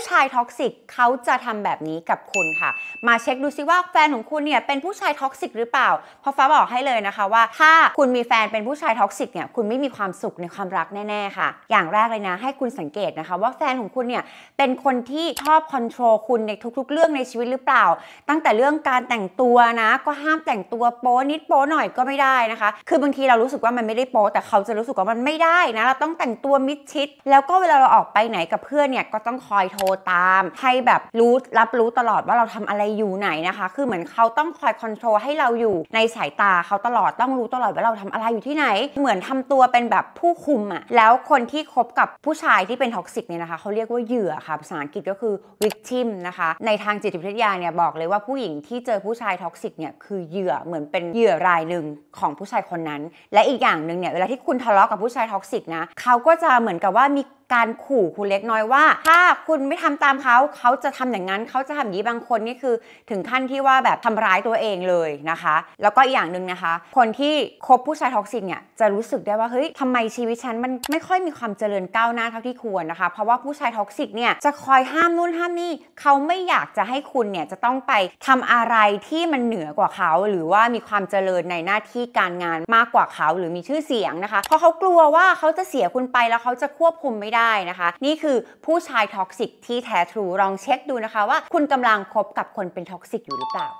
ผู้ชายท็อกซิกเขาจะทำแบบนี้กับคุณค่ะ มาเช็คดูซิว่าแฟนของคุณเนี่ยเป็นผู้ชายท็อกซิกหรือเปล่าเพราะฟ้าบอกให้เลยนะคะว่าถ้าคุณมีแฟนเป็นผู้ชายท็อกซิกเนี่ยคุณไม่มีความสุขในความรักแน่ๆ ค่ะ อย่างแรกเลยนะให้คุณสังเกตนะคะว่าแฟนของคุณเนี่ยเป็นคนที่ชอบคอนโทรลคุณในทุกๆ เรื่องในชีวิตหรือเปล่า ตั้งแต่เรื่องการแต่งตัวนะก็ห้ามแต่งตัวโป๊นิดโป๊หน่อยก็ไม่ได้นะคะ คือบางทีเรารู้สึกว่ามันไม่ได้โป๊แต่เขาจะรู้สึกว่ามันไม่ได้นะเราต้องแต่งตัวมิดชิด แล้วก็เวลาเราออกไปไหนกับเพื่อนเนี่ยก็ต้องคอยโทรตาม ให้แบบรู้รับรู้ตลอดว่าเราทำอะไรอยู่ไหนนะคะ คือเหมือนเขาต้องคอยคอนโทรลให้เราอยู่ในสายตาเขาตลอด ต้องรู้ตลอดว่าเราทำอะไรอยู่ที่ไหน เหมือนทำตัวเป็นแบบผู้คุมอะแล้วคนที่คบกับผู้ชายที่เป็นท็อกซิกเนี่ยนะคะเขาเรียกว่าเหยื่อค่ะ ภาษาอังกฤษก็คือ victim นะคะ ในทางจิตวิทยาเนี่ยบอกเลยว่าผู้หญิงที่เจอผู้ชายท็อกซิกเนี่ยคือเหยื่อ เหมือนเป็นเหยื่อรายหนึ่งของผู้ชายคนนั้น และอีกอย่างหนึ่งเนี่ยเวลาที่คุณทะเลาะกับผู้ชายท็อกซิกนะเขาก็จะเหมือนกับว่ามีการขู่คุณเล็กน้อยว่า ถ้าคุณไม่ทำตามเขาเขาจะทำอย่างนั้นเขาจะทำอย่างนี้บางคนนี่คือถึงขั้นที่ว่าแบบทำร้ายตัวเองเลยนะคะ แล้วก็อีกอย่างหนึ่งนะคะ คนที่คบผู้ชายท็อกซิกเนี่ยจะรู้สึกได้ว่าเฮ้ยทำไมชีวิตฉันมันไม่ค่อยมีความเจริญก้าวหน้าเท่าที่ควรนะคะเพราะว่าผู้ชายท็อกซิกเนี่ยจะคอยห้ามนู่นห้ามนี่เขาไม่อยากจะให้คุณเนี่ยจะต้องไปทำอะไรที่มันเหนือกว่าเขาหรือว่ามีความเจริญในหน้าที่การงานมากกว่าเขาหรือมีชื่อเสียงนะคะเพราะเขากลัวว่าเขาจะเสียคุณไปแล้วเขาจะควบคุมไม่ได้ได้นะคะนี่คือผู้ชายท็อกซิกที่แท้ทรูลองเช็คดูนะคะว่าคุณกำลังคบกับคนเป็นท็อกซิกอยู่หรือเปล่า